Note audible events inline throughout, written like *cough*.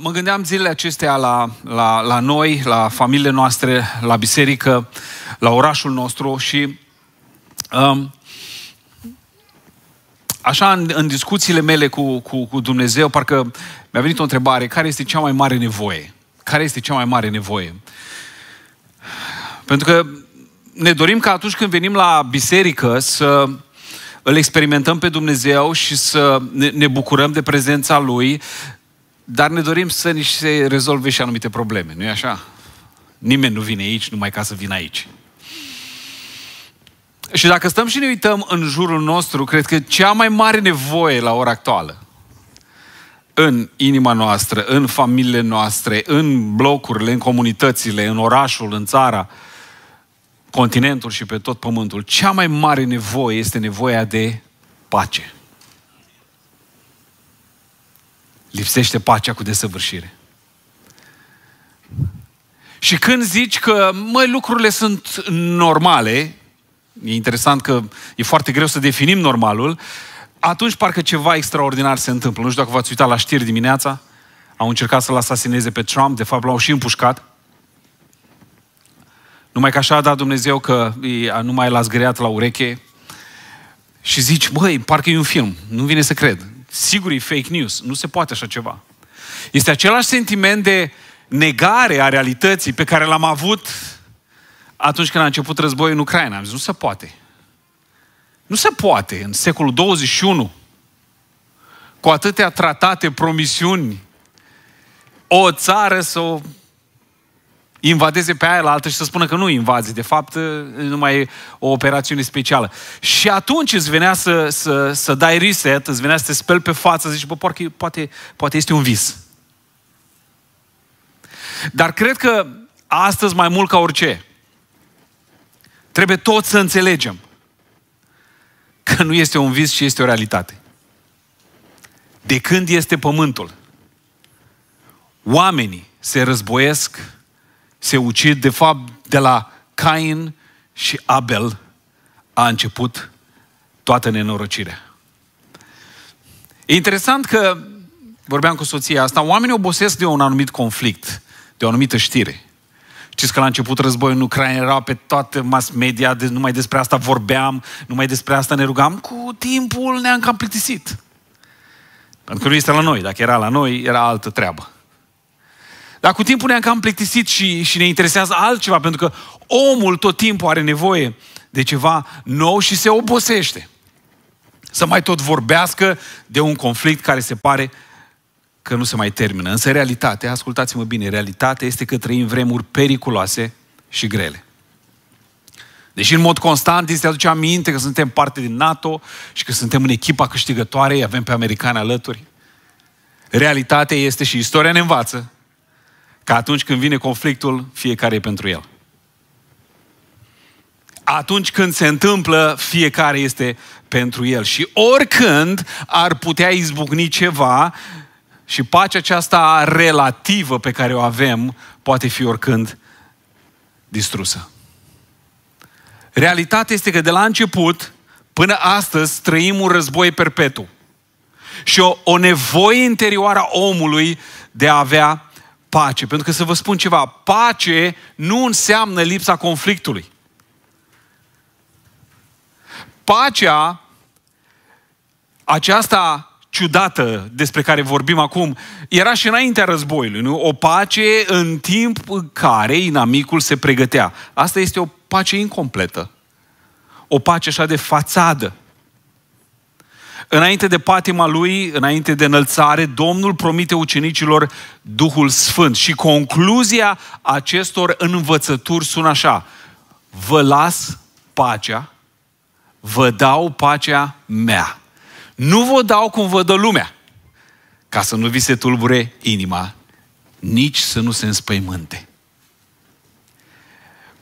Mă gândeam zilele acestea la, la, la noi, la familiile noastre, la biserică, la orașul nostru și um, așa în, în discuțiile mele cu, cu, cu Dumnezeu, parcă mi-a venit o întrebare, care este cea mai mare nevoie? Care este cea mai mare nevoie? Pentru că ne dorim ca atunci când venim la biserică să îl experimentăm pe Dumnezeu și să ne bucurăm de prezența Lui, dar ne dorim să ni se rezolve și anumite probleme, nu-i așa? Nimeni nu vine aici numai ca să vină aici. Și dacă stăm și ne uităm în jurul nostru, cred că cea mai mare nevoie la ora actuală, în inima noastră, în familiile noastre, în blocurile, în comunitățile, în orașul, în țara, continentul și pe tot pământul, cea mai mare nevoie este nevoia de pace. lipsește pacea cu desăvârșire. Și când zici că, măi, lucrurile sunt normale, e interesant că e foarte greu să definim normalul, atunci parcă ceva extraordinar se întâmplă. Nu știu dacă v-ați uitat la știri dimineața, au încercat să-l asasineze pe Trump, de fapt l-au și împușcat. Numai că așa a dat Dumnezeu că nu mai l-a zgâriat la ureche. Și zici, băi, parcă e un film, nu vine să cred sigur e fake news, nu se poate așa ceva. Este același sentiment de negare a realității pe care l-am avut atunci când a început războiul în Ucraina. Am zis, nu se poate. Nu se poate în secolul 21 cu atâtea tratate, promisiuni, o țară să o invadeze pe aia la altă și să spună că nu invazi, de fapt numai e o operațiune specială. Și atunci îți venea să, să, să dai reset, îți venea să te speli pe față, zici, bă, poate, poate, poate este un vis. Dar cred că astăzi mai mult ca orice, trebuie toți să înțelegem că nu este un vis, ci este o realitate. De când este pământul, oamenii se războiesc se ucid, de fapt, de la Cain și Abel a început toată nenorocirea. E interesant că, vorbeam cu soția asta, oamenii obosesc de un anumit conflict, de o anumită știre. Știți că la început războiul în Ucraina era pe toată mass media, de, numai despre asta vorbeam, numai despre asta ne rugam, cu timpul ne-am cam plictisit. Pentru că nu este la noi. Dacă era la noi, era altă treabă. Dar cu timpul ne-am cam plictisit și, și ne interesează altceva, pentru că omul tot timpul are nevoie de ceva nou și se obosește. Să mai tot vorbească de un conflict care se pare că nu se mai termină. Însă realitatea, ascultați-mă bine, realitatea este că trăim vremuri periculoase și grele. Deși în mod constant este aduce aminte că suntem parte din NATO și că suntem în echipa câștigătoare, avem pe americani alături, realitatea este și istoria ne învață Că atunci când vine conflictul, fiecare e pentru el. Atunci când se întâmplă, fiecare este pentru el. Și oricând ar putea izbucni ceva și pacea aceasta relativă pe care o avem poate fi oricând distrusă. Realitatea este că de la început până astăzi trăim un război perpetu și o, o nevoie interioară a omului de a avea pace. Pentru că să vă spun ceva, pace nu înseamnă lipsa conflictului. Pacea aceasta ciudată despre care vorbim acum, era și înaintea războiului, nu? O pace în timp în care inamicul se pregătea. Asta este o pace incompletă. O pace așa de fațadă. Înainte de patima lui, înainte de înălțare, Domnul promite ucenicilor Duhul Sfânt. Și concluzia acestor învățături sună așa. Vă las pacea, vă dau pacea mea. Nu vă dau cum vă dă lumea, ca să nu vi se tulbure inima, nici să nu se înspăimânte.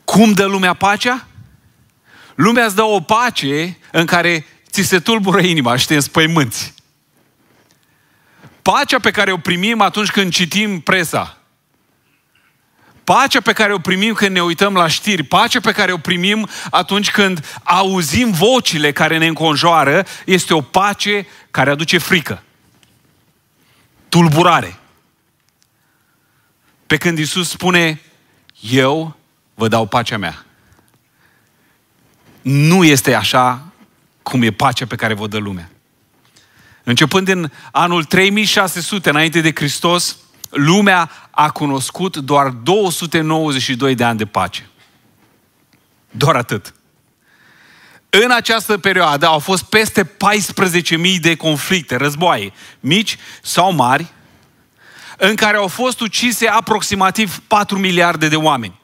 Cum dă lumea pacea? Lumea îți dă o pace în care ți se tulbură inima și te înspăimânți. Pacea pe care o primim atunci când citim presa, pacea pe care o primim când ne uităm la știri, pacea pe care o primim atunci când auzim vocile care ne înconjoară, este o pace care aduce frică, tulburare. Pe când Isus spune, eu vă dau pacea mea. Nu este așa cum e pacea pe care vă dă lumea. Începând din anul 3600 înainte de Hristos, lumea a cunoscut doar 292 de ani de pace. Doar atât. În această perioadă au fost peste 14.000 de conflicte, războaie, mici sau mari, în care au fost ucise aproximativ 4 miliarde de oameni.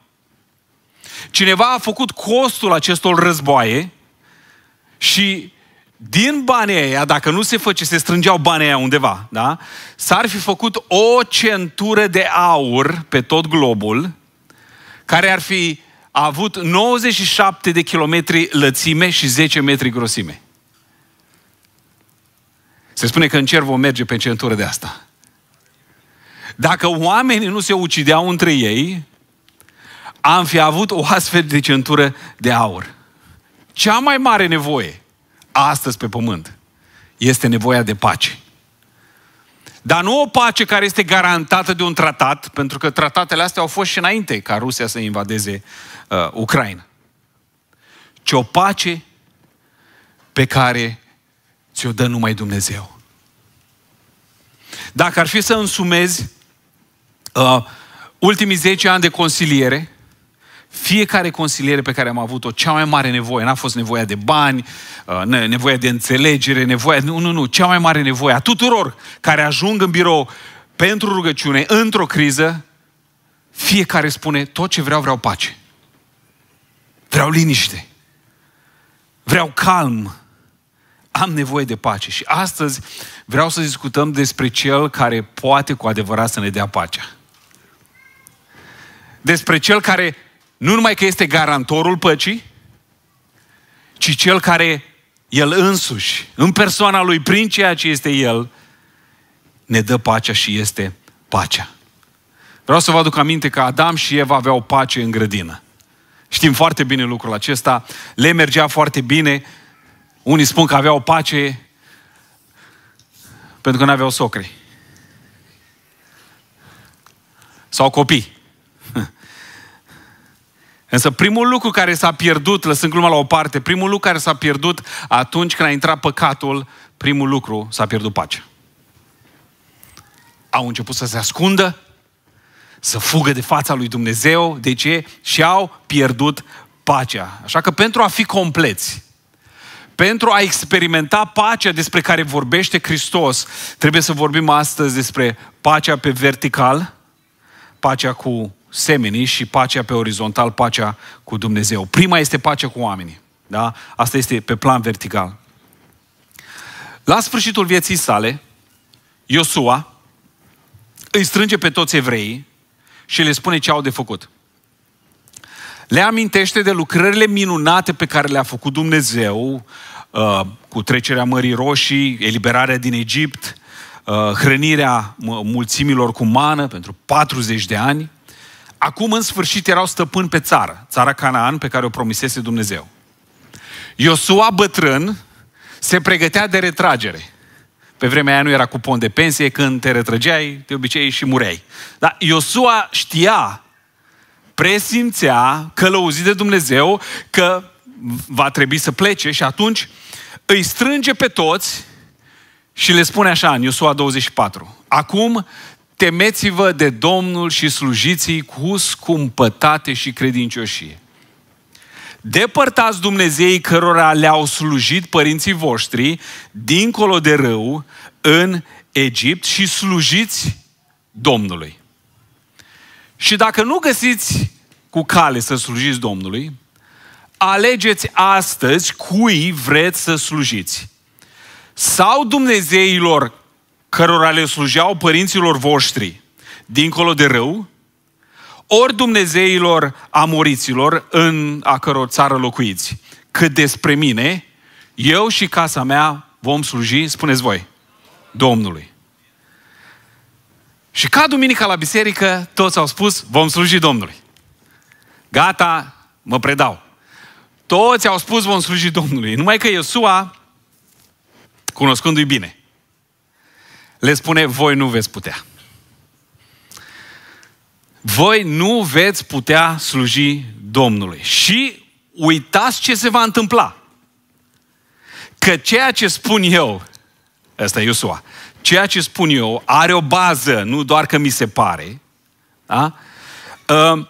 Cineva a făcut costul acestor războaie și din banii aia, dacă nu se făce, se strângeau banii aia undeva, da? S-ar fi făcut o centură de aur pe tot globul, care ar fi avut 97 de kilometri lățime și 10 metri grosime. Se spune că în cer vom merge pe centură de asta. Dacă oamenii nu se ucideau între ei, am fi avut o astfel de centură de aur. Cea mai mare nevoie astăzi pe pământ este nevoia de pace. Dar nu o pace care este garantată de un tratat, pentru că tratatele astea au fost și înainte ca Rusia să invadeze uh, Ucraina. Ci o pace pe care ți-o dă numai Dumnezeu. Dacă ar fi să însumezi uh, ultimii 10 ani de consiliere, fiecare consiliere pe care am avut-o, cea mai mare nevoie, n-a fost nevoia de bani, uh, nevoia de înțelegere, nevoia... Nu, nu, nu, cea mai mare nevoie a tuturor care ajung în birou pentru rugăciune, într-o criză, fiecare spune, tot ce vreau, vreau pace. Vreau liniște. Vreau calm. Am nevoie de pace. Și astăzi vreau să discutăm despre Cel care poate cu adevărat să ne dea pacea. Despre Cel care nu numai că este garantorul păcii, ci cel care el însuși, în persoana lui, prin ceea ce este el, ne dă pacea și este pacea. Vreau să vă aduc aminte că Adam și Eva aveau pace în grădină. Știm foarte bine lucrul acesta, le mergea foarte bine, unii spun că aveau pace pentru că nu aveau socri. Sau copii. Însă primul lucru care s-a pierdut, lăsând gluma la o parte, primul lucru care s-a pierdut atunci când a intrat păcatul, primul lucru s-a pierdut pacea. Au început să se ascundă, să fugă de fața lui Dumnezeu, de ce? Și au pierdut pacea. Așa că pentru a fi compleți, pentru a experimenta pacea despre care vorbește Hristos, trebuie să vorbim astăzi despre pacea pe vertical, pacea cu seminii și pacea pe orizontal, pacea cu Dumnezeu. Prima este pacea cu oamenii. Da? Asta este pe plan vertical. La sfârșitul vieții sale, Iosua îi strânge pe toți evreii și le spune ce au de făcut. Le amintește de lucrările minunate pe care le-a făcut Dumnezeu, uh, cu trecerea Mării Roșii, eliberarea din Egipt, uh, hrănirea mulțimilor cu mană pentru 40 de ani, Acum, în sfârșit, erau stăpâni pe țară, țara Canaan pe care o promisese Dumnezeu. Iosua bătrân se pregătea de retragere. Pe vremea aia nu era cupon de pensie, când te retrăgeai, de obicei și mureai. Dar Iosua știa, presimțea, călăuzit de Dumnezeu, că va trebui să plece și atunci îi strânge pe toți și le spune așa în Iosua 24. Acum temeți-vă de Domnul și slujiți-i cu scumpătate și credincioșie. Depărtați Dumnezeii cărora le-au slujit părinții voștri, dincolo de râu, în Egipt și slujiți Domnului. Și dacă nu găsiți cu cale să slujiți Domnului, alegeți astăzi cui vreți să slujiți. Sau Dumnezeilor cărora le slujeau părinților voștri, dincolo de râu, ori Dumnezeilor amoriților, în a căror țară locuiți. Cât despre mine, eu și casa mea vom sluji, spuneți voi, Domnului. Și ca duminica la biserică, toți au spus, vom sluji Domnului. Gata, mă predau. Toți au spus, vom sluji Domnului. Numai că Iosua, cunoscându-i bine, le spune, voi nu veți putea. Voi nu veți putea sluji Domnului. Și uitați ce se va întâmpla. Că ceea ce spun eu, ăsta e Iosua, ceea ce spun eu are o bază, nu doar că mi se pare, da? Uh,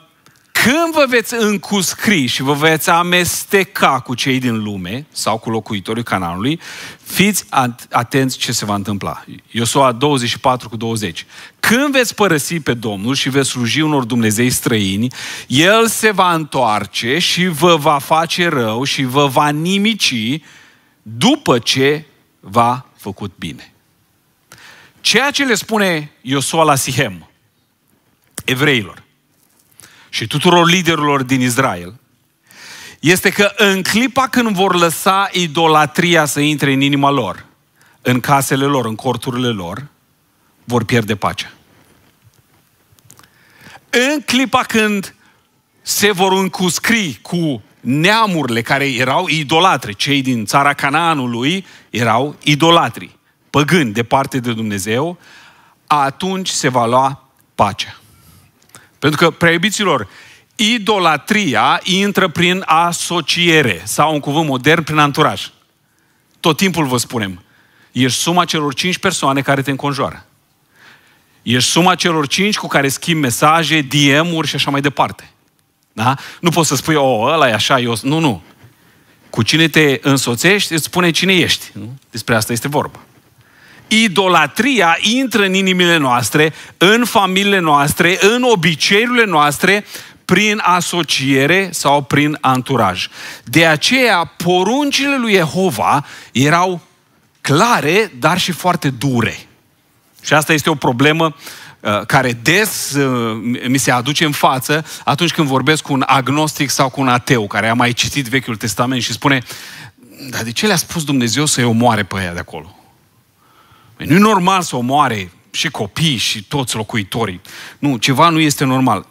când vă veți încuscri și vă veți amesteca cu cei din lume sau cu locuitorii canalului, fiți atenți ce se va întâmpla. Iosua 24 cu 20. Când veți părăsi pe Domnul și veți sluji unor Dumnezei străini, El se va întoarce și vă va face rău și vă va nimici după ce va făcut bine. Ceea ce le spune Iosua la Sihem, evreilor, și tuturor liderilor din Israel este că în clipa când vor lăsa idolatria să intre în inima lor, în casele lor, în corturile lor, vor pierde pacea. În clipa când se vor încuscri cu neamurile care erau idolatri, cei din țara Canaanului erau idolatri, păgâni, departe de Dumnezeu, atunci se va lua pacea. Pentru că, iubiților, idolatria intră prin asociere sau, un cuvânt modern, prin anturaj. Tot timpul vă spunem, ești suma celor cinci persoane care te înconjoară. Ești suma celor cinci cu care schimbi mesaje, DM-uri și așa mai departe. Da? Nu poți să spui, o, oh, ăla e așa, eu... Nu, nu. Cu cine te însoțești, îți spune cine ești. Nu? Despre asta este vorba idolatria intră în inimile noastre, în familiile noastre, în obiceiurile noastre, prin asociere sau prin anturaj. De aceea, poruncile lui Jehova erau clare, dar și foarte dure. Și asta este o problemă uh, care des uh, mi se aduce în față atunci când vorbesc cu un agnostic sau cu un ateu care a mai citit Vechiul Testament și spune dar de ce le-a spus Dumnezeu să-i omoare pe aia de acolo? Nu e normal să omoare și copiii și toți locuitorii. Nu, ceva nu este normal.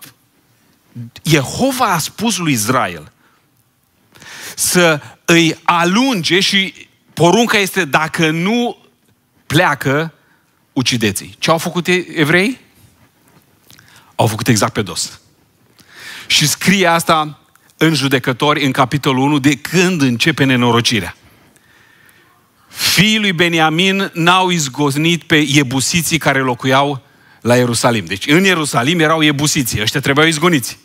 Jehova a spus lui Israel să îi alunge și porunca este dacă nu pleacă, ucideți Ce au făcut evrei? Au făcut exact pe dos. Și scrie asta în judecători, în capitolul 1, de când începe nenorocirea. Fiii lui Beniamin n-au izgoznit pe iebusiții care locuiau la Ierusalim. Deci în Ierusalim erau iebusiții, ăștia trebuiau izgoniți.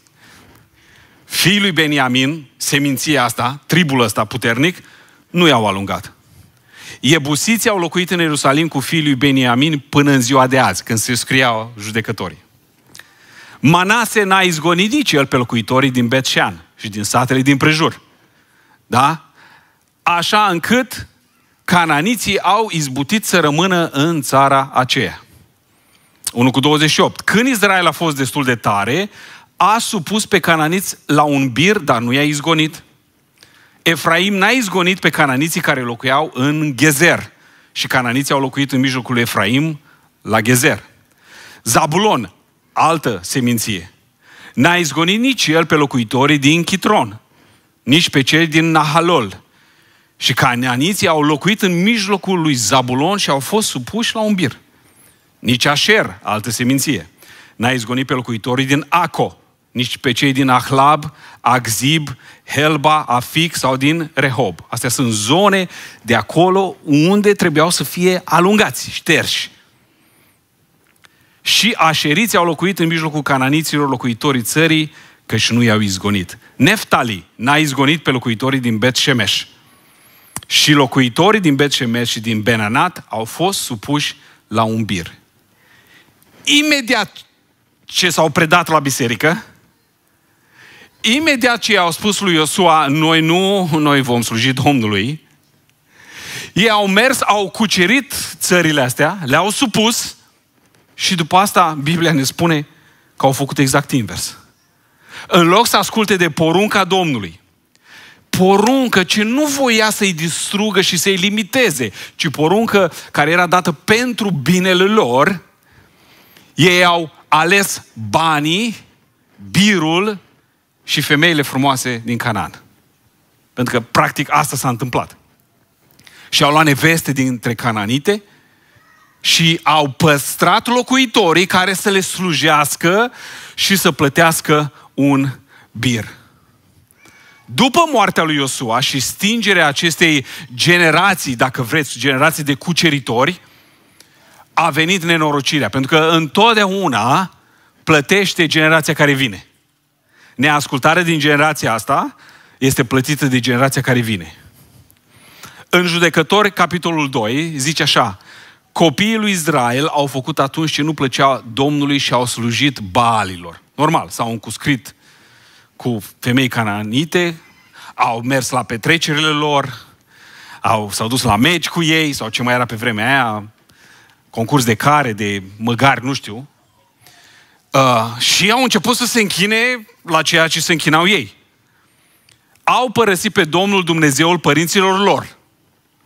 Fiii lui Beniamin, seminția asta, tribul ăsta puternic, nu i-au alungat. Iebusiții au locuit în Ierusalim cu fiii lui Beniamin până în ziua de azi, când se scriau judecătorii. Manase n-a izgonit nici el pe locuitorii din Betșean și din satele din prejur. Da? Așa încât cananiții au izbutit să rămână în țara aceea. 1 cu 28. Când Israel a fost destul de tare, a supus pe cananiți la un bir, dar nu i-a izgonit. Efraim n-a izgonit pe cananiții care locuiau în Gezer. Și cananiții au locuit în mijlocul lui Efraim la Gezer. Zabulon, altă seminție, n-a izgonit nici el pe locuitorii din Chitron, nici pe cei din Nahalol, și cananiții au locuit în mijlocul lui Zabulon și au fost supuși la un bir. Nici așer altă seminție, n-a izgonit pe locuitorii din Aco, nici pe cei din Ahlab, Agzib, Helba, Afik sau din Rehob. Astea sunt zone de acolo unde trebuiau să fie alungați, șterși. Și așeriții au locuit în mijlocul cananiților locuitorii țării, căci nu i-au izgonit. Neftali n-a izgonit pe locuitorii din Bet Shemesh. Și locuitorii din Betșemes și din Benanat au fost supuși la un bir. Imediat ce s-au predat la biserică, imediat ce au spus lui Iosua, noi nu, noi vom sluji Domnului, ei au mers, au cucerit țările astea, le-au supus și după asta Biblia ne spune că au făcut exact invers. În loc să asculte de porunca Domnului, poruncă ce nu voia să-i distrugă și să-i limiteze, ci poruncă care era dată pentru binele lor, ei au ales banii, birul și femeile frumoase din Canaan. Pentru că, practic, asta s-a întâmplat. Și au luat neveste dintre cananite și au păstrat locuitorii care să le slujească și să plătească un bir după moartea lui Iosua și stingerea acestei generații, dacă vreți, generații de cuceritori, a venit nenorocirea. Pentru că întotdeauna plătește generația care vine. Neascultarea din generația asta este plătită de generația care vine. În judecători, capitolul 2, zice așa, copiii lui Israel au făcut atunci ce nu plăcea Domnului și au slujit baalilor. Normal, s-au încuscrit cu femei cananite, au mers la petrecerile lor, au, s-au dus la meci cu ei, sau ce mai era pe vremea aia, concurs de care, de măgari, nu știu. Uh, și au început să se închine la ceea ce se închinau ei. Au părăsit pe Domnul Dumnezeul părinților lor.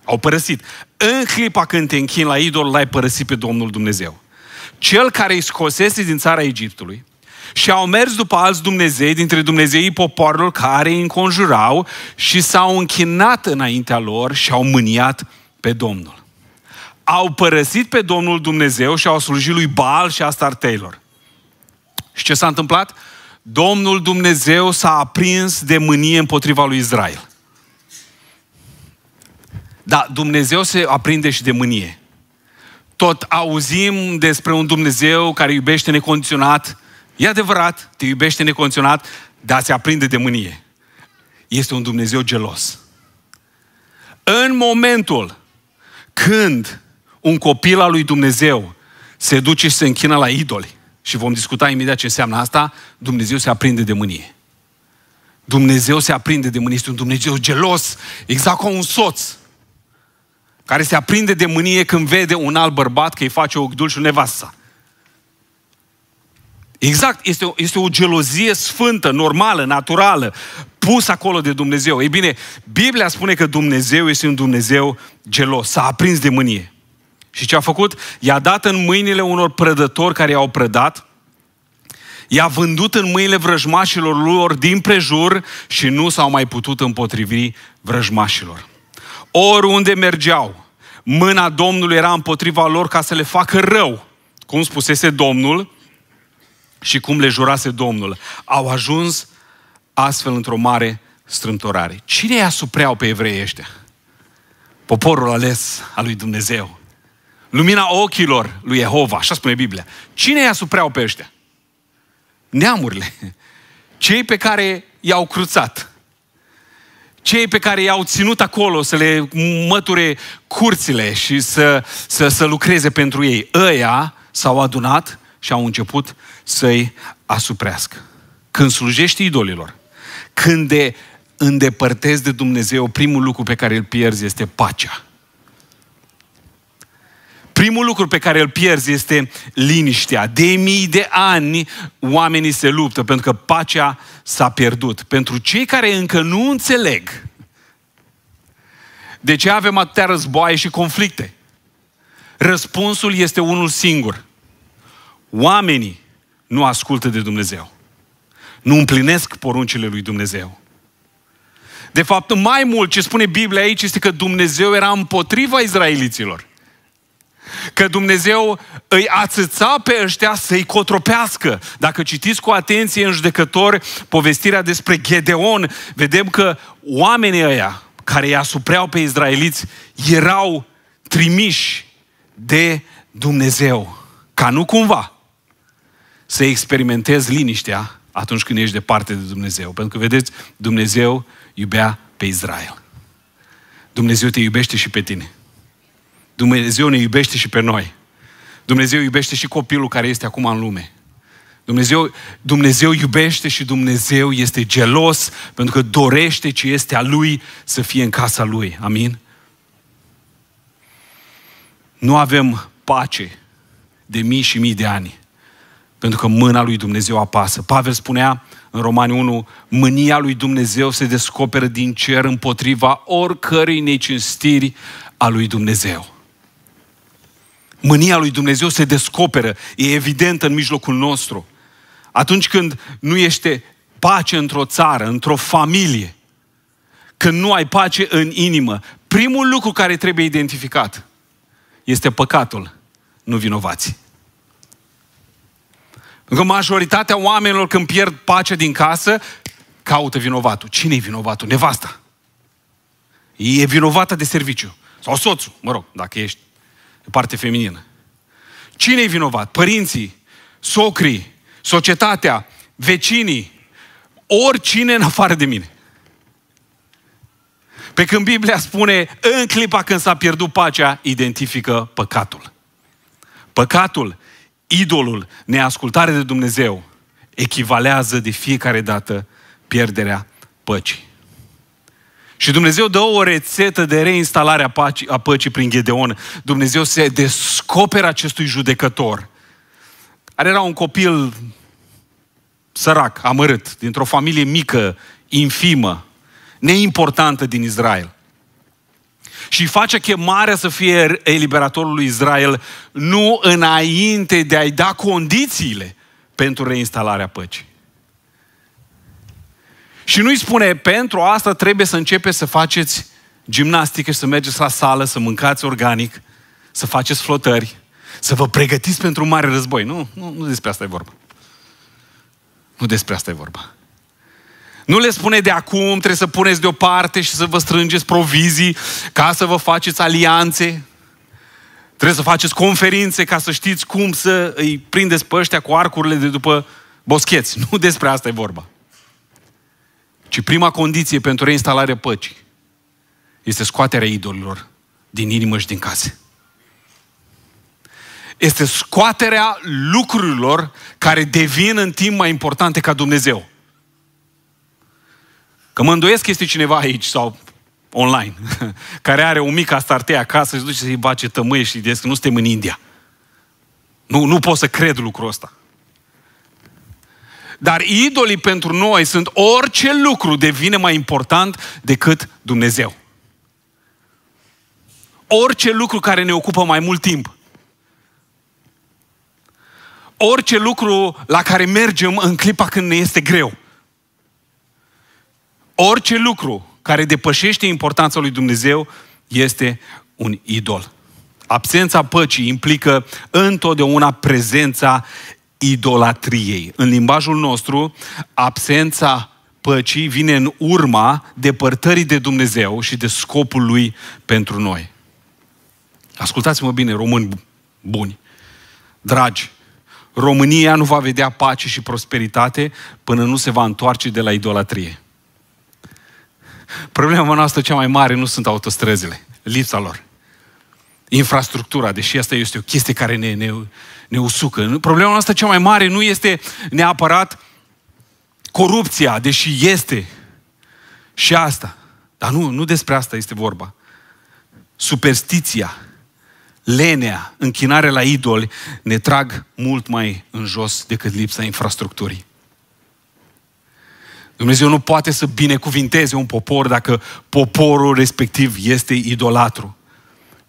Au părăsit. În clipa când te închin la idol, l-ai părăsit pe Domnul Dumnezeu. Cel care îi scosese din țara Egiptului, și au mers după alți Dumnezei dintre Dumnezeii popoarelor care îi înconjurau și s-au închinat înaintea lor și au mâniat pe Domnul. Au părăsit pe Domnul Dumnezeu și au slujit lui Baal și Astarteilor. Și ce s-a întâmplat? Domnul Dumnezeu s-a aprins de mânie împotriva lui Israel. Da, Dumnezeu se aprinde și de mânie. Tot auzim despre un Dumnezeu care iubește necondiționat, E adevărat, te iubește necondiționat, dar se aprinde de mânie. Este un Dumnezeu gelos. În momentul când un copil al lui Dumnezeu se duce și se închină la idoli, și vom discuta imediat ce înseamnă asta, Dumnezeu se aprinde de mânie. Dumnezeu se aprinde de mânie, este un Dumnezeu gelos, exact ca un soț, care se aprinde de mânie când vede un alt bărbat că îi face o dulci și nevasta. Exact, este o, este o gelozie sfântă, normală, naturală, pus acolo de Dumnezeu. Ei bine, Biblia spune că Dumnezeu este un Dumnezeu gelos, s-a aprins de mânie. Și ce a făcut? I-a dat în mâinile unor prădători care i-au prădat, i-a vândut în mâinile vrăjmașilor lor din prejur și nu s-au mai putut împotrivi vrăjmașilor. Oriunde mergeau, mâna Domnului era împotriva lor ca să le facă rău, cum spusese Domnul, și cum le jurase Domnul. Au ajuns astfel într-o mare strâmtorare. Cine i-a supreau pe evrei ăștia? Poporul ales al lui Dumnezeu. Lumina ochilor lui Jehova, așa spune Biblia. Cine i-a supreau pe ăștia? Neamurile. Cei pe care i-au cruțat. Cei pe care i-au ținut acolo să le măture curțile și să, să, să lucreze pentru ei. Ăia s-au adunat și au început să-i asuprească. Când slujești idolilor, când te îndepărtezi de Dumnezeu, primul lucru pe care îl pierzi este pacea. Primul lucru pe care îl pierzi este liniștea. De mii de ani oamenii se luptă pentru că pacea s-a pierdut. Pentru cei care încă nu înțeleg de ce avem atâtea războaie și conflicte, răspunsul este unul singur oamenii nu ascultă de Dumnezeu. Nu împlinesc poruncile lui Dumnezeu. De fapt, mai mult ce spune Biblia aici este că Dumnezeu era împotriva izraeliților. Că Dumnezeu îi ațăța pe ăștia să-i cotropească. Dacă citiți cu atenție în judecători povestirea despre Gedeon, vedem că oamenii ăia care îi asupreau pe izraeliți erau trimiși de Dumnezeu. Ca nu cumva să experimentezi liniștea atunci când ești departe de Dumnezeu. Pentru că, vedeți, Dumnezeu iubea pe Israel. Dumnezeu te iubește și pe tine. Dumnezeu ne iubește și pe noi. Dumnezeu iubește și copilul care este acum în lume. Dumnezeu, Dumnezeu iubește și Dumnezeu este gelos pentru că dorește ce este a Lui să fie în casa Lui. Amin? Nu avem pace de mii și mii de ani pentru că mâna lui Dumnezeu apasă. Pavel spunea în Romani 1, mânia lui Dumnezeu se descoperă din cer împotriva oricărei necinstiri a lui Dumnezeu. Mânia lui Dumnezeu se descoperă, e evidentă în mijlocul nostru. Atunci când nu este pace într-o țară, într-o familie, când nu ai pace în inimă, primul lucru care trebuie identificat este păcatul, nu vinovații. Că majoritatea oamenilor când pierd pace din casă, caută vinovatul. Cine e vinovatul? Nevasta. E vinovată de serviciu. Sau soțul, mă rog, dacă ești de parte feminină. Cine e vinovat? Părinții, socrii, societatea, vecinii, oricine în afară de mine. Pe când Biblia spune, în clipa când s-a pierdut pacea, identifică păcatul. Păcatul idolul, neascultare de Dumnezeu, echivalează de fiecare dată pierderea păcii. Și Dumnezeu dă o rețetă de reinstalare a, pacii, a păcii prin Gedeon. Dumnezeu se descoperă acestui judecător. Care era un copil sărac, amărât, dintr-o familie mică, infimă, neimportantă din Israel și face chemarea să fie eliberatorul lui Israel nu înainte de a-i da condițiile pentru reinstalarea păcii. Și nu-i spune, pentru asta trebuie să începeți să faceți gimnastică și să mergeți la sală, să mâncați organic, să faceți flotări, să vă pregătiți pentru un mare război. Nu, nu, nu despre asta e vorba. Nu despre asta e vorba. Nu le spune de acum, trebuie să puneți deoparte și să vă strângeți provizii ca să vă faceți alianțe. Trebuie să faceți conferințe ca să știți cum să îi prindeți pe ăștia cu arcurile de după boscheți. Nu despre asta e vorba. Ci prima condiție pentru reinstalarea păcii este scoaterea idolilor din inimă și din case. Este scoaterea lucrurilor care devin în timp mai importante ca Dumnezeu. Că mă îndoiesc este cineva aici sau online, *laughs* care are o mică astartei acasă și duce să-i bace tămâie și că nu suntem în India. Nu, nu pot să cred lucrul ăsta. Dar idolii pentru noi sunt orice lucru devine mai important decât Dumnezeu. Orice lucru care ne ocupă mai mult timp. Orice lucru la care mergem în clipa când ne este greu. Orice lucru care depășește importanța lui Dumnezeu este un idol. Absența păcii implică întotdeauna prezența idolatriei. În limbajul nostru, absența păcii vine în urma depărtării de Dumnezeu și de scopul lui pentru noi. Ascultați-mă bine, români buni, dragi, România nu va vedea pace și prosperitate până nu se va întoarce de la idolatrie. Problema noastră cea mai mare nu sunt autostrăzile, lipsa lor. Infrastructura, deși asta este o chestie care ne, ne, ne usucă. Problema noastră cea mai mare nu este neapărat corupția, deși este și asta. Dar nu, nu despre asta este vorba. Superstiția, lenea, închinarea la idoli ne trag mult mai în jos decât lipsa infrastructurii. Dumnezeu nu poate să binecuvinteze un popor dacă poporul respectiv este idolatru.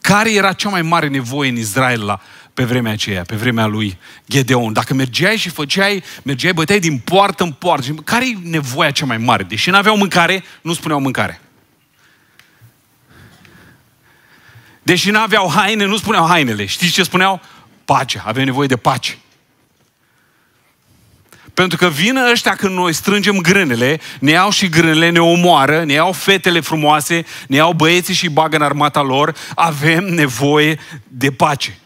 Care era cea mai mare nevoie în Israel la, pe vremea aceea, pe vremea lui Gedeon? Dacă mergeai și făceai, mergeai, băteai din poartă în poartă. Care e nevoia cea mai mare? Deși nu aveau mâncare, nu spuneau mâncare. Deși nu aveau haine, nu spuneau hainele. Știți ce spuneau? Pace. Aveau nevoie de pace. Pentru că vin ăștia când noi strângem grânele, ne iau și grânele, ne omoară, ne iau fetele frumoase, ne iau băieții și bagă în armata lor. Avem nevoie de pace.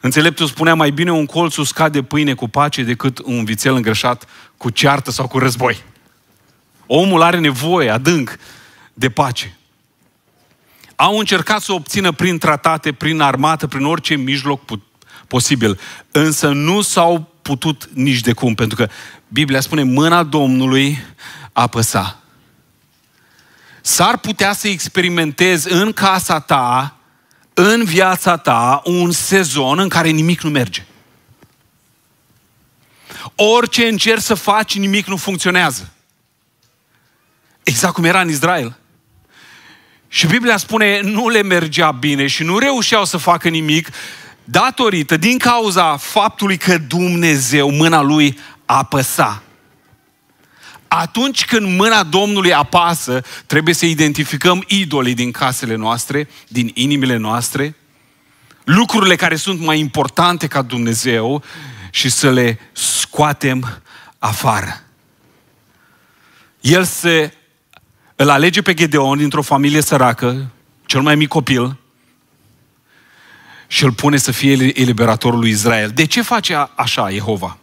Înțeleptul spunea mai bine un colț uscat de pâine cu pace decât un vițel îngrășat cu ceartă sau cu război. Omul are nevoie adânc de pace. Au încercat să obțină prin tratate, prin armată, prin orice mijloc posibil, însă nu s-au putut nici de cum, pentru că Biblia spune mâna Domnului apăsa. S-ar putea să experimentezi în casa ta, în viața ta, un sezon în care nimic nu merge. Orice încerci să faci, nimic nu funcționează. Exact cum era în Israel. Și Biblia spune, nu le mergea bine și nu reușeau să facă nimic datorită, din cauza faptului că Dumnezeu, mâna lui, apăsa. Atunci când mâna Domnului apasă, trebuie să identificăm idolii din casele noastre, din inimile noastre, lucrurile care sunt mai importante ca Dumnezeu și să le scoatem afară. El se îl alege pe Gedeon dintr-o familie săracă, cel mai mic copil, și îl pune să fie eliberatorul lui Israel. De ce face așa Jehova?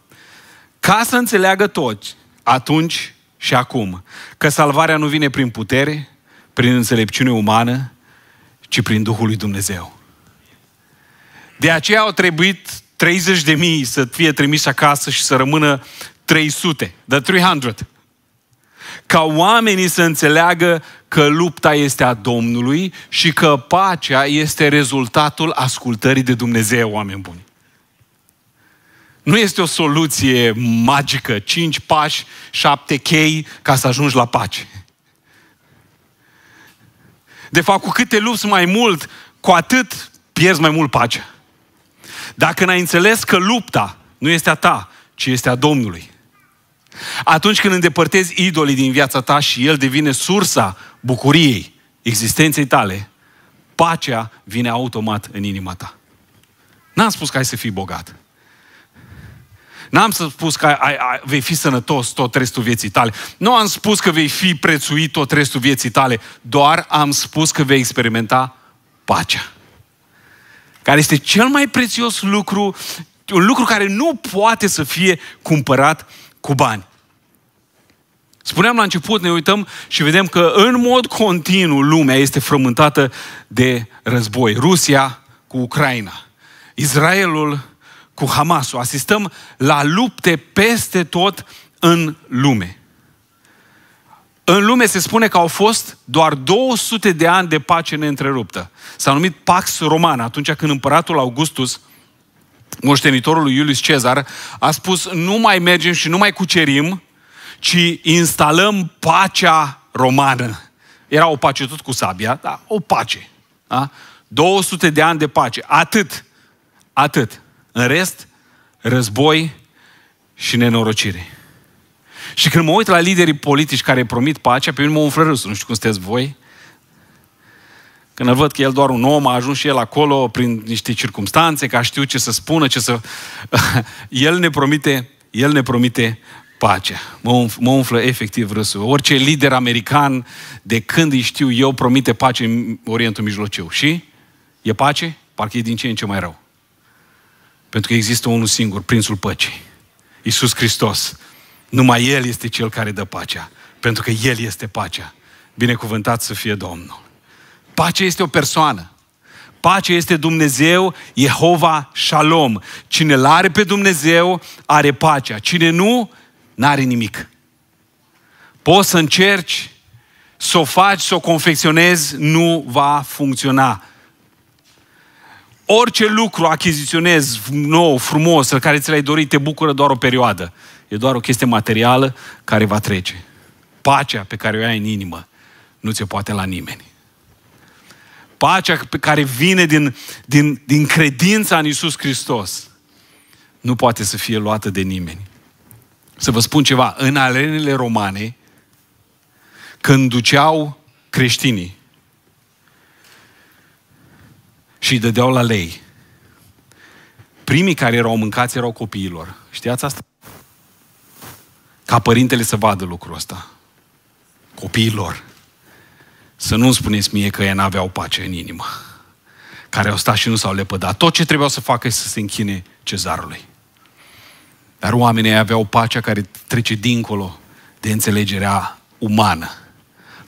Ca să înțeleagă toți, atunci și acum, că salvarea nu vine prin putere, prin înțelepciune umană, ci prin Duhul lui Dumnezeu. De aceea au trebuit 30 de mii să fie trimiși acasă și să rămână 300, the 300 ca oamenii să înțeleagă că lupta este a Domnului și că pacea este rezultatul ascultării de Dumnezeu, oameni buni. Nu este o soluție magică, cinci pași, șapte chei ca să ajungi la pace. De fapt, cu cât te lupți mai mult, cu atât pierzi mai mult pacea. Dacă n-ai înțeles că lupta nu este a ta, ci este a Domnului, atunci când îndepărtezi idolii din viața ta și el devine sursa bucuriei existenței tale, pacea vine automat în inima ta. N-am spus că ai să fii bogat. N-am spus că ai, ai, vei fi sănătos tot restul vieții tale. Nu am spus că vei fi prețuit tot restul vieții tale. Doar am spus că vei experimenta pacea. Care este cel mai prețios lucru, un lucru care nu poate să fie cumpărat cu bani. Spuneam la început, ne uităm și vedem că în mod continuu lumea este frământată de război. Rusia cu Ucraina, Israelul cu Hamasul. Asistăm la lupte peste tot în lume. În lume se spune că au fost doar 200 de ani de pace neîntreruptă. S-a numit Pax Romana. atunci când împăratul Augustus moștenitorul lui Iulius Cezar, a spus nu mai mergem și nu mai cucerim, ci instalăm pacea romană. Era o pace tot cu sabia, dar o pace. Da? 200 de ani de pace. Atât. Atât. În rest, război și nenorocire. Și când mă uit la liderii politici care promit pacea, pe mine mă umflă râsul. Nu știu cum sunteți voi, când îl văd că el doar un om, a ajuns și el acolo prin niște circunstanțe, că știu ce să spună, ce să... *laughs* el ne promite, el ne promite pacea. Mă, umf, mă umflă efectiv râsul. Orice lider american, de când îi știu eu, promite pace în Orientul Mijlociu. Și? E pace? Parcă e din ce în ce mai rău. Pentru că există unul singur, Prințul Păcii. Iisus Hristos. Numai El este Cel care dă pacea. Pentru că El este pacea. Binecuvântat să fie Domnul. Pace este o persoană. Pace este Dumnezeu, Jehova Shalom. Cine l are pe Dumnezeu, are pacea. Cine nu, n-are nimic. Poți să încerci să o faci, să o confecționezi, nu va funcționa. Orice lucru achiziționezi nou, frumos, care ți l-ai dorit, te bucură doar o perioadă. E doar o chestie materială care va trece. Pacea pe care o ai în inimă nu ți-o poate la nimeni pacea pe care vine din, din, din credința în Isus Hristos nu poate să fie luată de nimeni. Să vă spun ceva, în arenele romane, când duceau creștinii și îi dădeau la lei, primii care erau mâncați erau copiilor. Știați asta? Ca părintele să vadă lucrul ăsta. Copiilor. Să nu-mi spuneți mie că ei n-aveau pace în inimă, care au stat și nu s-au lepădat. Tot ce trebuia să facă este să se închine cezarului. Dar oamenii aveau pacea care trece dincolo de înțelegerea umană.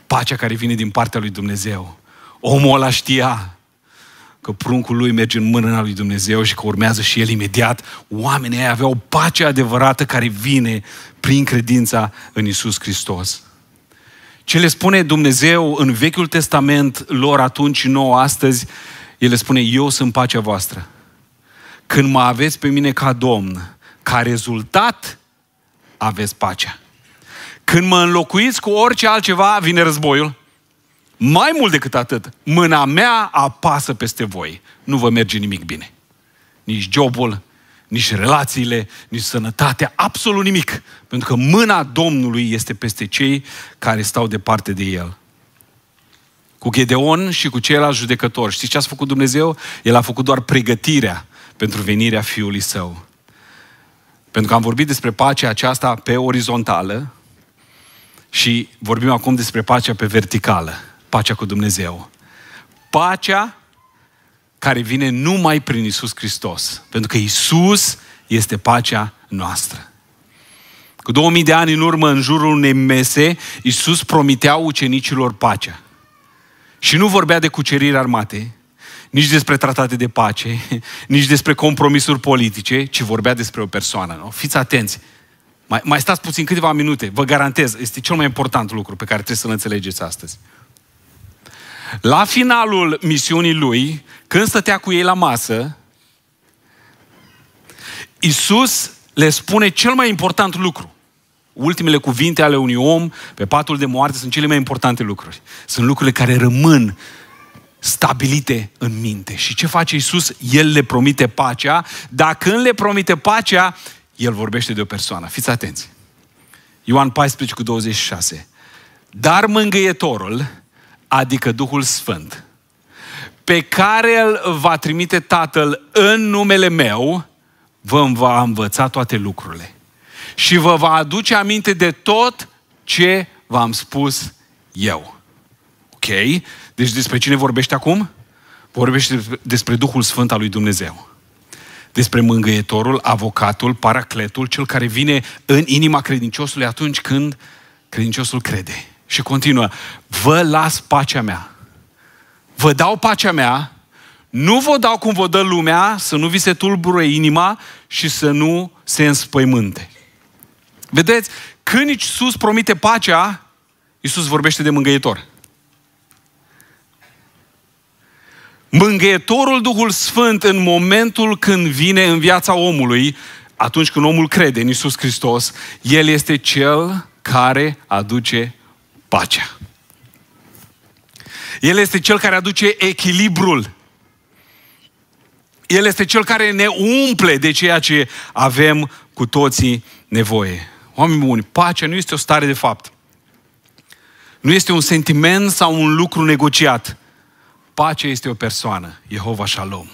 Pacea care vine din partea lui Dumnezeu. Omul ăla știa că pruncul lui merge în mâna lui Dumnezeu și că urmează și el imediat. Oamenii aveau pacea adevărată care vine prin credința în Isus Hristos. Ce le spune Dumnezeu în Vechiul Testament lor atunci și nouă astăzi, El le spune, eu sunt pacea voastră. Când mă aveți pe mine ca Domn, ca rezultat, aveți pacea. Când mă înlocuiți cu orice altceva, vine războiul. Mai mult decât atât, mâna mea apasă peste voi. Nu vă merge nimic bine. Nici jobul, nici relațiile, nici sănătatea, absolut nimic. Pentru că mâna Domnului este peste cei care stau departe de El. Cu Gedeon și cu ceilalți judecători. Știți ce a făcut Dumnezeu? El a făcut doar pregătirea pentru venirea Fiului Său. Pentru că am vorbit despre pacea aceasta pe orizontală și vorbim acum despre pacea pe verticală, pacea cu Dumnezeu. Pacea care vine numai prin Isus Hristos. Pentru că Isus este pacea noastră. Cu 2000 de ani în urmă, în jurul unei mese, Isus promitea ucenicilor pacea. Și nu vorbea de cuceriri armate, nici despre tratate de pace, *laughs* nici despre compromisuri politice, ci vorbea despre o persoană. Nu? Fiți atenți! Mai, mai stați puțin câteva minute, vă garantez, este cel mai important lucru pe care trebuie să-l înțelegeți astăzi. La finalul misiunii lui, când stătea cu ei la masă, Isus le spune cel mai important lucru. Ultimele cuvinte ale unui om pe patul de moarte sunt cele mai importante lucruri. Sunt lucrurile care rămân stabilite în minte. Și ce face Isus? El le promite pacea, dar când le promite pacea, el vorbește de o persoană. Fiți atenți. Ioan 14 cu 26. Dar mângâietorul, adică Duhul Sfânt, pe care îl va trimite Tatăl în numele meu, vă va învăța toate lucrurile și vă va aduce aminte de tot ce v-am spus eu. Ok? Deci despre cine vorbește acum? Vorbește despre Duhul Sfânt al lui Dumnezeu. Despre mângâietorul, avocatul, paracletul, cel care vine în inima credinciosului atunci când credinciosul crede. Și continuă, vă las pacea mea. Vă dau pacea mea, nu vă dau cum vă dă lumea, să nu vi se tulbure inima și să nu se înspăimânte. Vedeți, când Iisus promite pacea, Iisus vorbește de mângâietor. Mângâietorul Duhul Sfânt în momentul când vine în viața omului, atunci când omul crede în Iisus Hristos, El este Cel care aduce pacea. El este cel care aduce echilibrul. El este cel care ne umple de ceea ce avem cu toții nevoie. Oameni buni, pacea nu este o stare de fapt. Nu este un sentiment sau un lucru negociat. Pacea este o persoană, Jehova Shalom.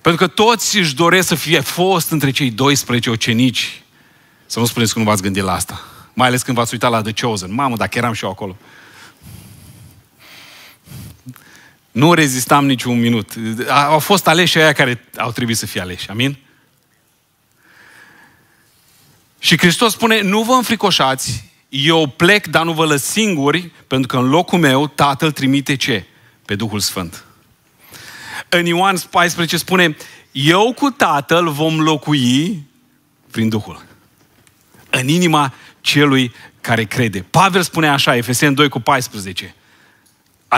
Pentru că toți își doresc să fie fost între cei 12 ocenici să nu spuneți că nu v-ați gândit la asta. Mai ales când v-ați uitat la The Chosen. Mamă, dacă eram și eu acolo. Nu rezistam niciun minut. Au fost aleși aia care au trebuit să fie aleși. Amin? Și Hristos spune, nu vă înfricoșați, eu plec, dar nu vă lăs singuri, pentru că în locul meu Tatăl trimite ce? Pe Duhul Sfânt. În Ioan 14 spune, eu cu Tatăl vom locui prin Duhul în inima celui care crede. Pavel spune așa, Efeseni 2 cu 14.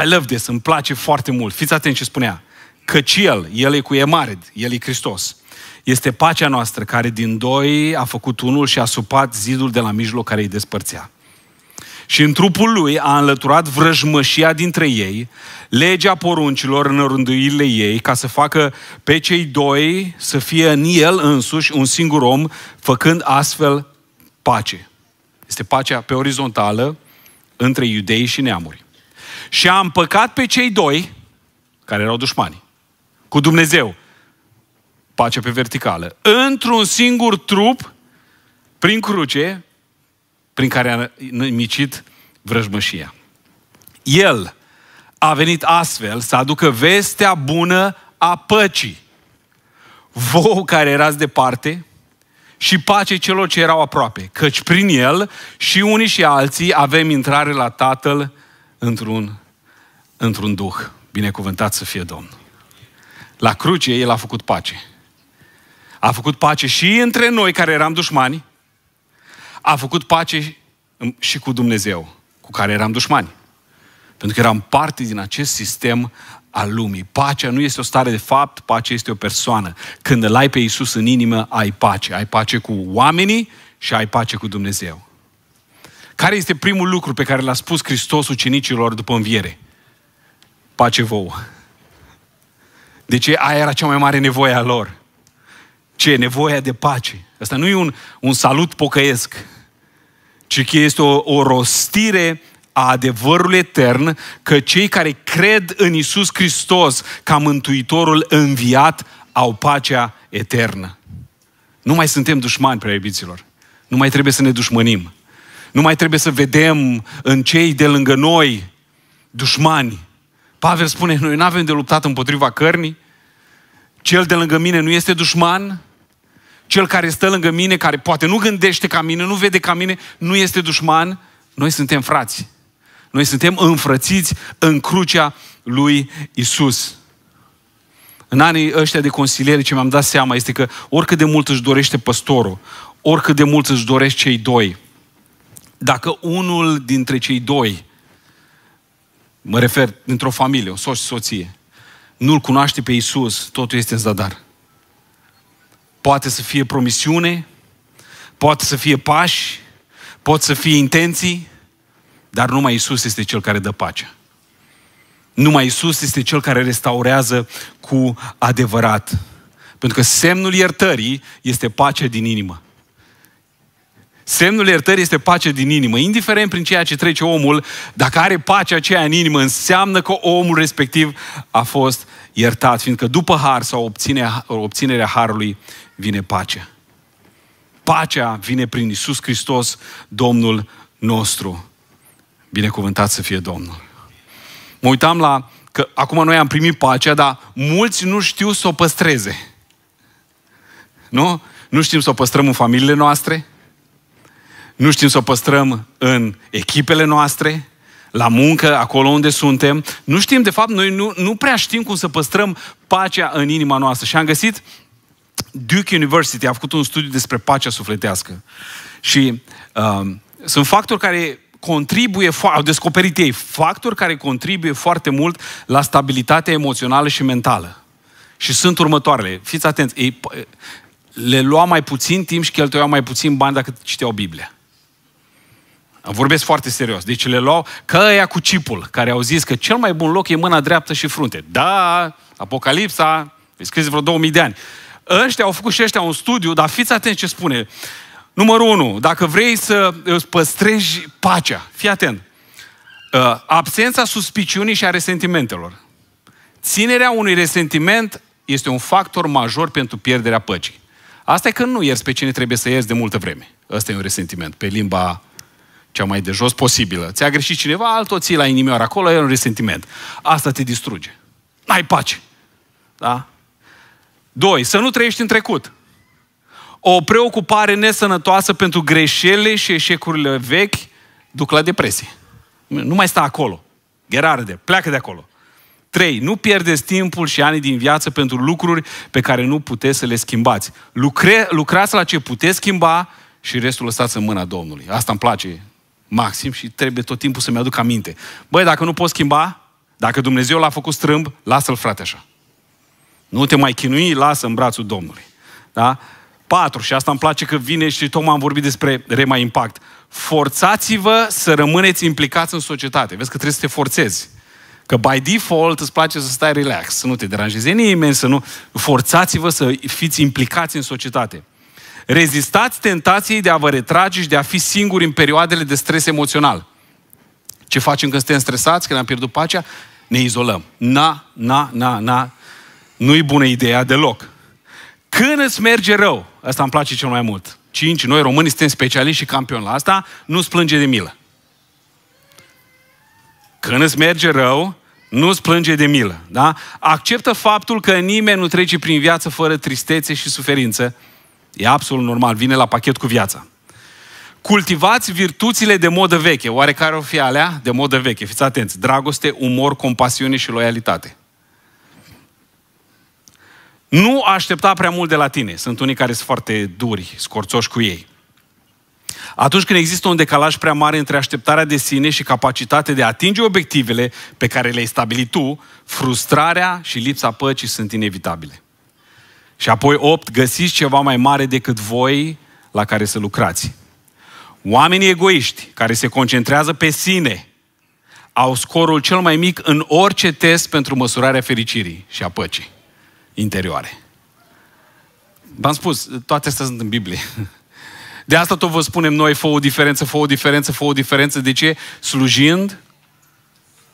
I love this, îmi place foarte mult. Fiți atenți ce spunea. Căci El, El e cu E mare, El e Hristos. Este pacea noastră care din doi a făcut unul și a supat zidul de la mijloc care îi despărțea. Și în trupul lui a înlăturat vrăjmășia dintre ei, legea poruncilor în rânduirile ei, ca să facă pe cei doi să fie în el însuși un singur om, făcând astfel pace. Este pacea pe orizontală între iudei și neamuri. Și a împăcat pe cei doi, care erau dușmani, cu Dumnezeu, pace pe verticală, într-un singur trup, prin cruce, prin care a nimicit vrăjmășia. El a venit astfel să aducă vestea bună a păcii. Voi care erați departe, și pace celor ce erau aproape, căci prin el și unii și alții avem intrare la Tatăl într-un, într-un duh. Binecuvântat să fie Domn. La cruce el a făcut pace. A făcut pace și între noi care eram dușmani, a făcut pace mm, și cu Dumnezeu, cu care eram dușmani. Pentru că eram parte din acest sistem al lumii. Pacea nu este o stare de fapt, pacea este o persoană. Când îl ai pe Iisus în inimă, ai pace. Ai pace cu oamenii și ai pace cu Dumnezeu. Care este primul lucru pe care l-a spus Hristos ucenicilor după înviere? Pace vouă. Deci aia era cea mai mare nevoie a lor. Ce? Nevoia de pace. Asta nu e un, un salut pocăiesc, ci că este o, o rostire a adevărului etern că cei care cred în Isus Hristos ca Mântuitorul înviat au pacea eternă. Nu mai suntem dușmani, prea iubiților. Nu mai trebuie să ne dușmănim. Nu mai trebuie să vedem în cei de lângă noi dușmani. Pavel spune, noi nu avem de luptat împotriva cărnii, cel de lângă mine nu este dușman, cel care stă lângă mine, care poate nu gândește ca mine, nu vede ca mine, nu este dușman, noi suntem frați. Noi suntem înfrățiți în crucea lui Isus. În anii ăștia de consiliere, ce mi-am dat seama este că oricât de mult își dorește păstorul, oricât de mult își dorește cei doi, dacă unul dintre cei doi, mă refer într-o familie, un soț și soție, nu-L cunoaște pe Isus, totul este în zadar. Poate să fie promisiune, poate să fie pași, pot să fie intenții, dar numai Isus este cel care dă pace. Numai Isus este cel care restaurează cu adevărat. Pentru că semnul iertării este pacea din inimă. Semnul iertării este pace din inimă. Indiferent prin ceea ce trece omul, dacă are pacea aceea în inimă, înseamnă că omul respectiv a fost iertat, fiindcă după har sau obține, obținerea harului vine pacea. Pacea vine prin Isus Hristos, Domnul nostru. Binecuvântat să fie Domnul. Mă uitam la că acum noi am primit pacea, dar mulți nu știu să o păstreze. Nu? Nu știm să o păstrăm în familiile noastre, nu știm să o păstrăm în echipele noastre, la muncă, acolo unde suntem. Nu știm, de fapt, noi nu, nu prea știm cum să păstrăm pacea în inima noastră. Și am găsit Duke University, a făcut un studiu despre pacea sufletească. Și uh, sunt factori care contribuie, au descoperit ei factori care contribuie foarte mult la stabilitatea emoțională și mentală. Și sunt următoarele. Fiți atenți, ei, le lua mai puțin timp și cheltuiau mai puțin bani dacă citeau Biblia. Vorbesc foarte serios. Deci le luau că ăia cu cipul, care au zis că cel mai bun loc e mâna dreaptă și frunte. Da, Apocalipsa, e scris vreo 2000 de ani. Ăștia au făcut și ăștia un studiu, dar fiți atenți ce spune. Uh, Numărul 1. Dacă vrei să îți păstrezi pacea, fii atent. Uh, absența suspiciunii și a resentimentelor. Ținerea unui resentiment este un factor major pentru pierderea păcii. Asta e că nu ierți pe cine trebuie să ierți de multă vreme. Ăsta e un resentiment, pe limba cea mai de jos posibilă. Ți-a greșit cineva, altul ții la inimioară acolo, e un resentiment. Asta te distruge. N-ai pace. Da? Doi, să nu trăiești în trecut o preocupare nesănătoasă pentru greșelile și eșecurile vechi duc la depresie. Nu mai sta acolo. Gerarde, pleacă de acolo. 3. Nu pierdeți timpul și ani din viață pentru lucruri pe care nu puteți să le schimbați. Lucre, lucrați la ce puteți schimba și restul lăsați în mâna Domnului. Asta îmi place maxim și trebuie tot timpul să-mi aduc aminte. Băi, dacă nu poți schimba, dacă Dumnezeu l-a făcut strâmb, lasă-l frate așa. Nu te mai chinui, lasă în brațul Domnului. Da? 4, și asta îmi place că vine și tocmai am vorbit despre Rema Impact. Forțați-vă să rămâneți implicați în societate. Vezi că trebuie să te forțezi. Că by default îți place să stai relax, să nu te deranjeze nimeni, să nu... Forțați-vă să fiți implicați în societate. Rezistați tentației de a vă retrage și de a fi singuri în perioadele de stres emoțional. Ce facem când suntem stresați, când am pierdut pacea? Ne izolăm. Na, na, na, na. Nu-i bună ideea deloc. Când îți merge rău, asta îmi place cel mai mult, cinci, noi românii suntem specialiști și campioni la asta, nu-ți plânge de milă. Când îți merge rău, nu-ți plânge de milă. Da? Acceptă faptul că nimeni nu trece prin viață fără tristețe și suferință. E absolut normal, vine la pachet cu viața. Cultivați virtuțile de modă veche. Oare care o fi alea? De modă veche. Fiți atenți. Dragoste, umor, compasiune și loialitate. Nu aștepta prea mult de la tine. Sunt unii care sunt foarte duri, scorțoși cu ei. Atunci când există un decalaj prea mare între așteptarea de sine și capacitatea de a atinge obiectivele pe care le-ai stabilit tu, frustrarea și lipsa păcii sunt inevitabile. Și apoi opt, găsiți ceva mai mare decât voi la care să lucrați. Oamenii egoiști care se concentrează pe sine au scorul cel mai mic în orice test pentru măsurarea fericirii și a păcii interioare. V-am spus, toate astea sunt în Biblie. De asta tot vă spunem noi, fă o diferență, fă o diferență, fă o diferență. De ce? Slujind,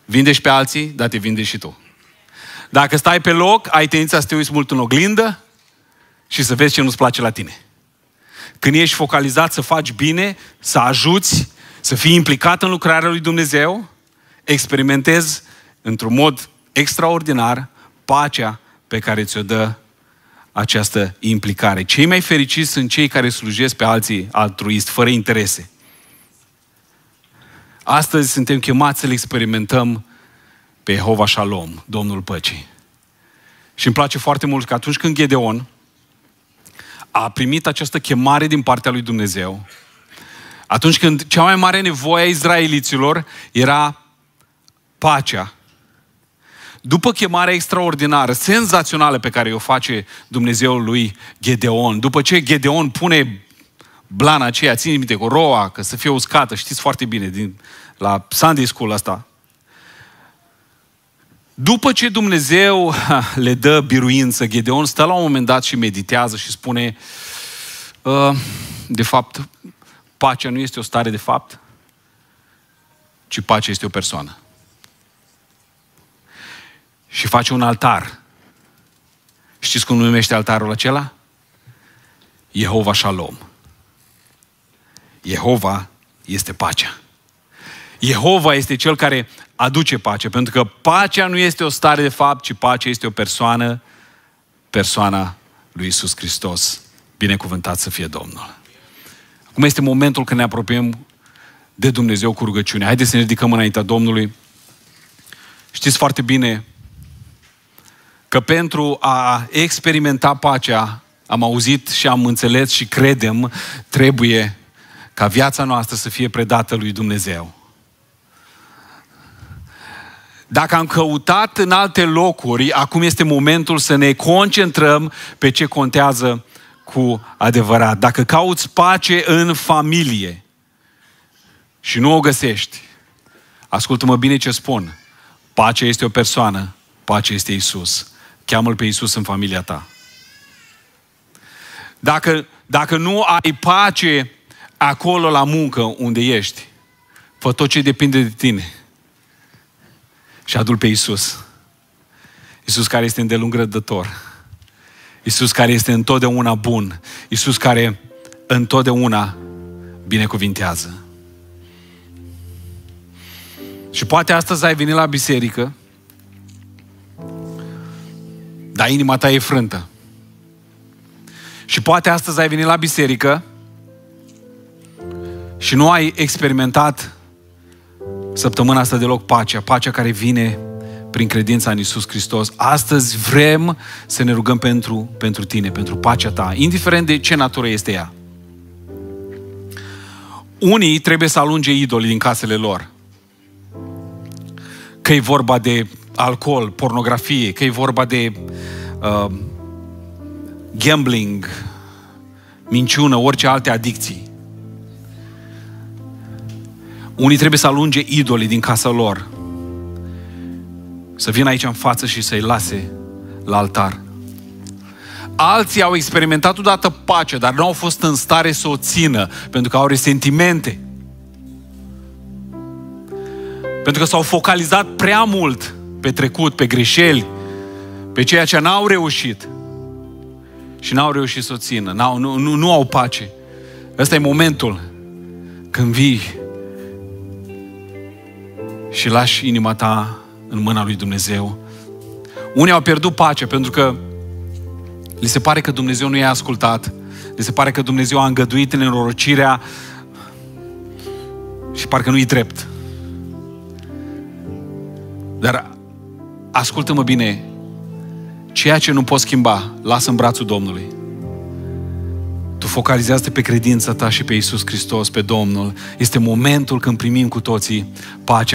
vindești pe alții, dar te vindești și tu. Dacă stai pe loc, ai tendința să te uiți mult în oglindă și să vezi ce nu-ți place la tine. Când ești focalizat să faci bine, să ajuți, să fii implicat în lucrarea lui Dumnezeu, experimentezi într-un mod extraordinar pacea pe care ți-o dă această implicare. Cei mai fericiți sunt cei care slujesc pe alții altruist, fără interese. Astăzi suntem chemați să-L experimentăm pe Jehova Shalom, Domnul Păcii. Și îmi place foarte mult că atunci când Gedeon a primit această chemare din partea lui Dumnezeu, atunci când cea mai mare nevoie a izraeliților era pacea, după chemarea extraordinară, senzațională pe care o face Dumnezeul lui Gedeon, după ce Gedeon pune blana aceea, ține minte, cu roa, că să fie uscată, știți foarte bine, din, la Sunday School asta. După ce Dumnezeu *laughs* le dă biruință, Gedeon stă la un moment dat și meditează și spune, ă, de fapt, pacea nu este o stare de fapt, ci pacea este o persoană și face un altar. Știți cum numește altarul acela? Jehova Shalom. Jehova este pacea. Jehova este cel care aduce pace, pentru că pacea nu este o stare de fapt, ci pacea este o persoană, persoana lui Isus Hristos. Binecuvântat să fie Domnul. Acum este momentul când ne apropiem de Dumnezeu cu rugăciune. Haideți să ne ridicăm înaintea Domnului. Știți foarte bine că pentru a experimenta pacea, am auzit și am înțeles și credem, trebuie ca viața noastră să fie predată lui Dumnezeu. Dacă am căutat în alte locuri, acum este momentul să ne concentrăm pe ce contează cu adevărat. Dacă cauți pace în familie și nu o găsești, ascultă-mă bine ce spun. Pacea este o persoană, pacea este Isus. Cheamă-L pe Iisus în familia ta. Dacă, dacă nu ai pace acolo la muncă unde ești, fă tot ce depinde de tine și adul pe Iisus. Iisus care este îndelung rădător. Iisus care este întotdeauna bun. Iisus care întotdeauna binecuvintează. Și poate astăzi ai venit la biserică dar inima ta e frântă. Și poate astăzi ai venit la biserică și nu ai experimentat săptămâna asta deloc pacea, pacea care vine prin credința în Isus Hristos. Astăzi vrem să ne rugăm pentru, pentru tine, pentru pacea ta, indiferent de ce natură este ea. Unii trebuie să alunge idolii din casele lor. Că e vorba de alcool, pornografie, că e vorba de uh, gambling, minciună, orice alte adicții. Unii trebuie să alunge idolii din casa lor. Să vină aici în față și să-i lase la altar. Alții au experimentat odată pace, dar nu au fost în stare să o țină, pentru că au resentimente. Pentru că s-au focalizat prea mult pe trecut, pe greșeli, pe ceea ce n-au reușit și n-au reușit să o țină, n-au, nu, nu, nu au pace. Ăsta e momentul când vii și lași inima ta în mâna lui Dumnezeu. Unii au pierdut pace pentru că li se pare că Dumnezeu nu i-a ascultat, li se pare că Dumnezeu a îngăduit în înrorocirea și parcă nu-i drept. Dar ascultă-mă bine, ceea ce nu poți schimba, lasă în brațul Domnului. Tu focalizează pe credința ta și pe Isus Hristos, pe Domnul. Este momentul când primim cu toții pacea.